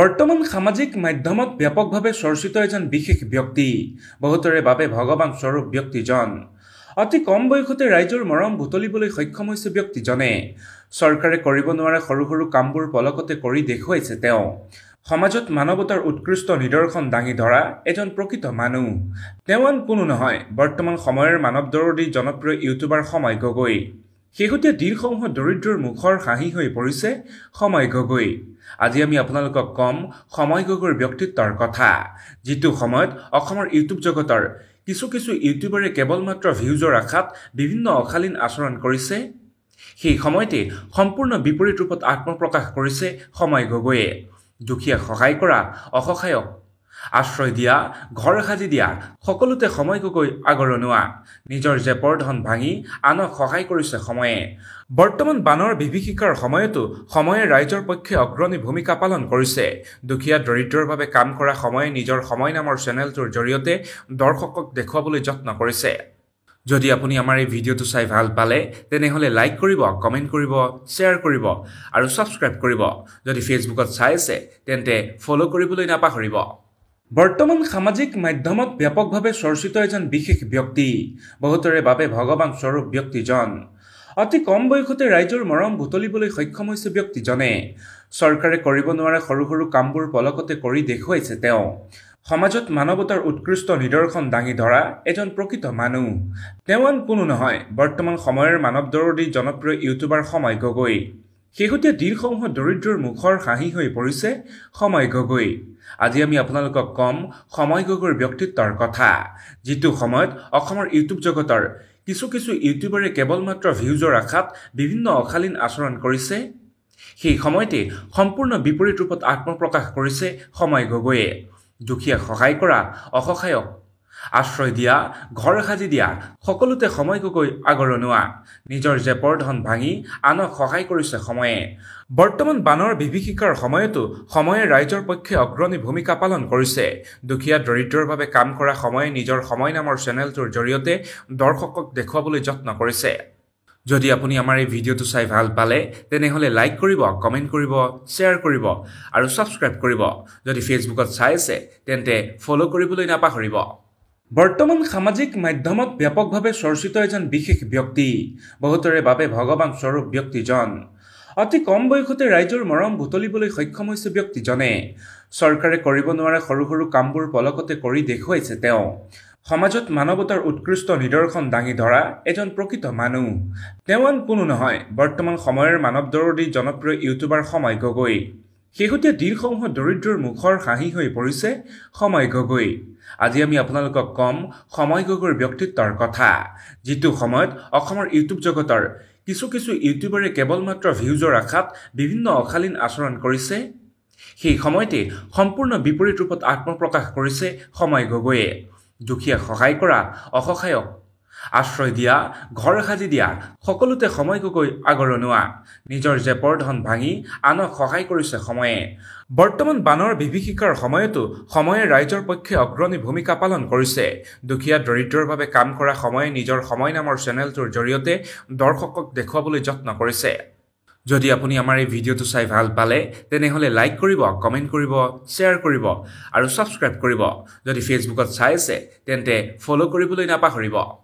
বৰ্তমান সামাজিক মাধ্যমত ব্যাপকভাৱে চৰ্চিত এজন বিশেষ ব্যক্তি বহুতৰে বাবে ভগৱান স্বৰূপ ব্যক্তিজন অতি কম বয়সতে ৰাইজৰ মৰম বুটলিবলৈ সক্ষম হৈছে ব্যক্তিজনে চৰকাৰে কৰিব নোৱাৰা সৰু সৰু কামবোৰ পলকতে কৰি দেখুৱাইছে তেওঁ সমাজত মানৱতাৰ উৎকৃষ্ট নিদৰ্শন দাঙি ধৰা এজন প্ৰকৃত মানুহ তেওঁ আন কোনো নহয় বৰ্তমান সময়ৰ মানৱ দৰদী জনপ্ৰিয় ইউটিউবাৰ সময় গগৈ শেহতীয়া দিনসমূহত দৰিদ্ৰৰ মুখৰ হাঁহি হৈ পৰিছে সময় গগৈ আজি আমি আপোনালোকক ক'ম সময় গগৈৰ ব্যক্তিত্বৰ কথা যিটো সময়ত অসমৰ ইউটিউব জগতৰ কিছু কিছু ইউটিউবাৰে কেৱল মাত্ৰ ভিউজৰ আশাত বিভিন্ন অশালীন আচৰণ কৰিছে সেই সময়তে সম্পূৰ্ণ বিপৰীত ৰূপত আত্মপ্ৰকাশ কৰিছে সময় গগৈয়ে দুখীয়াক সহায় কৰা অসহায়ক আশ্ৰয় দিয়া ঘৰ সাজি দিয়া সকলোতে সময়কৈ আগৰণোৱা নিজৰ জেপৰ ধন ভাঙি আনক সহায় কৰিছে সময়ে বৰ্তমান বানৰ বিভীষিকাৰ সময়তো সময়ে ৰাইজৰ পক্ষে অগ্ৰণী ভূমিকা পালন কৰিছে দুখীয়া দৰিদ্ৰৰ বাবে কাম কৰা সময়ে নিজৰ সময় নামৰ চেনেলটোৰ জৰিয়তে দৰ্শকক দেখুৱাবলৈ যত্ন কৰিছে যদি আপুনি আমাৰ এই ভিডিঅ'টো চাই ভাল পালে তেনেহ'লে লাইক কৰিব কমেণ্ট কৰিব শ্বেয়াৰ কৰিব আৰু ছাবস্ক্ৰাইব কৰিব যদি ফেচবুকত চাই আছে তেন্তে ফ'ল' কৰিবলৈ নাপাহৰিব বৰ্তমান সামাজিক মাধ্যমত ব্যাপকভাৱে চৰ্চিত এজন বিশেষ ব্যক্তি বহুতৰে বাবে ভগৱান স্বৰূপ ব্যক্তিজন অতি কম বয়সতে ৰাইজৰ মৰম বুটলিবলৈ সক্ষম হৈছে ব্যক্তিজনে চৰকাৰে কৰিব নোৱাৰা সৰু সৰু কামবোৰ পলকতে কৰি দেখুৱাইছে তেওঁ সমাজত মানৱতাৰ উৎকৃষ্ট নিদৰ্শন দাঙি ধৰা এজন প্ৰকৃত মানুহ তেওঁ আন কোনো নহয় বৰ্তমান সময়ৰ মানৱ দৰদী জনপ্ৰিয় ইউটিউবাৰ সময় গগৈ শেহতীয়া দিনসমূহত দৰিদ্ৰৰ মুখৰ হাঁহি হৈ পৰিছে সময় গগৈ আজি আমি আপোনালোকক ক'ম সময় গগৈৰ ব্যক্তিত্বৰ কথা যিটো সময়ত অসমৰ ইউটিউব জগতৰ কিছু কিছু ইউটিউবাৰে কেৱল মাত্ৰ ভিউজৰ আশাত বিভিন্ন অশালীন আচৰণ কৰিছে সেই সময়তে সম্পূৰ্ণ বিপৰীত ৰূপত আত্মপ্ৰকাশ কৰিছে সময় গগৈয়ে দুখীয়াক সহায় কৰা অসহায়ক আশ্ৰয় দিয়া ঘৰ সাজি দিয়া সকলোতে সময়কৈ আগৰণুৱা নিজৰ জেপৰ ধন ভাঙি আনক সহায় কৰিছে সময়ে বৰ্তমান বানৰ বিভীষিকাৰ সময়তো সময়ে ৰাইজৰ পক্ষে অগ্ৰণী ভূমিকা পালন কৰিছে দুখীয়া দৰিদ্ৰৰ বাবে কাম কৰা সময়ে নিজৰ সময় নামৰ চেনেলটোৰ জৰিয়তে দৰ্শকক দেখুৱাবলৈ যত্ন কৰিছে যদি আপুনি আমাৰ এই ভিডিঅ'টো চাই ভাল পালে তেনেহ'লে লাইক কৰিব কমেণ্ট কৰিব শ্বেয়াৰ কৰিব আৰু ছাবস্ক্ৰাইব কৰিব যদি ফেচবুকত চাই আছে তেন্তে ফ'ল' কৰিবলৈ নাপাহৰিব বৰ্তমান সামাজিক মাধ্যমত ব্যাপকভাৱে চৰ্চিত এজন বিশেষ ব্যক্তি বহুতৰে বাবে ভগৱান স্বৰূপ ব্যক্তিজন অতি কম বয়সতে ৰাইজৰ মৰম বুটলিবলৈ সক্ষম হৈছে ব্যক্তিজনে চৰকাৰে কৰিব নোৱাৰা সৰু সৰু কামবোৰ পলকতে কৰি দেখুৱাইছে তেওঁ সমাজত মানৱতাৰ উৎকৃষ্ট নিদৰ্শন দাঙি ধৰা এজন প্ৰকৃত মানুহ তেওঁ আন কোনো নহয় বৰ্তমান সময়ৰ মানৱ মানৱদৰদী জনপ্ৰিয় ইউটিউবাৰ সময় গগৈ শেহতীয়া দিনসমূহত দৰিদ্ৰৰ মুখৰ হাঁহি হৈ পৰিছে সময় গগৈ আজি আমি আপোনালোকক ক'ম সময় গগৈৰ ব্যক্তিত্বৰ কথা যিটো সময়ত অসমৰ ইউটিউব জগতৰ কিছু কিছু ইউটিউবাৰে কেৱল মাত্ৰ ভিউজৰ আশাত বিভিন্ন অশালীন আচৰণ কৰিছে সেই সময়তে সম্পূৰ্ণ বিপৰীত ৰূপত আত্মপ্ৰকাশ কৰিছে সময় গগৈয়ে দুখীয়াক সহায় কৰা অসহায়ক আশ্ৰয় দিয়া ঘৰ সাজি দিয়া সকলোতে সময়কৈ আগৰণুৱা নিজৰ জেপৰ ধন ভাঙি আনক সহায় কৰিছে সময়ে বৰ্তমান বানৰ বিভীষিকাৰ সময়তো সময়ে ৰাইজৰ পক্ষে অগ্ৰণী ভূমিকা পালন কৰিছে দুখীয়া দৰিদ্ৰৰ বাবে কাম কৰা সময়ে নিজৰ সময় নামৰ চেনেলটোৰ জৰিয়তে দৰ্শকক দেখুৱাবলৈ যত্ন কৰিছে যদি আপুনি আমাৰ এই ভিডিঅ'টো চাই ভাল পালে তেনেহ'লে লাইক কৰিব কমেণ্ট কৰিব শ্বেয়াৰ কৰিব আৰু ছাবস্ক্ৰাইব কৰিব যদি ফেচবুকত চাই আছে তেন্তে ফ'ল' কৰিবলৈ নাপাহৰিব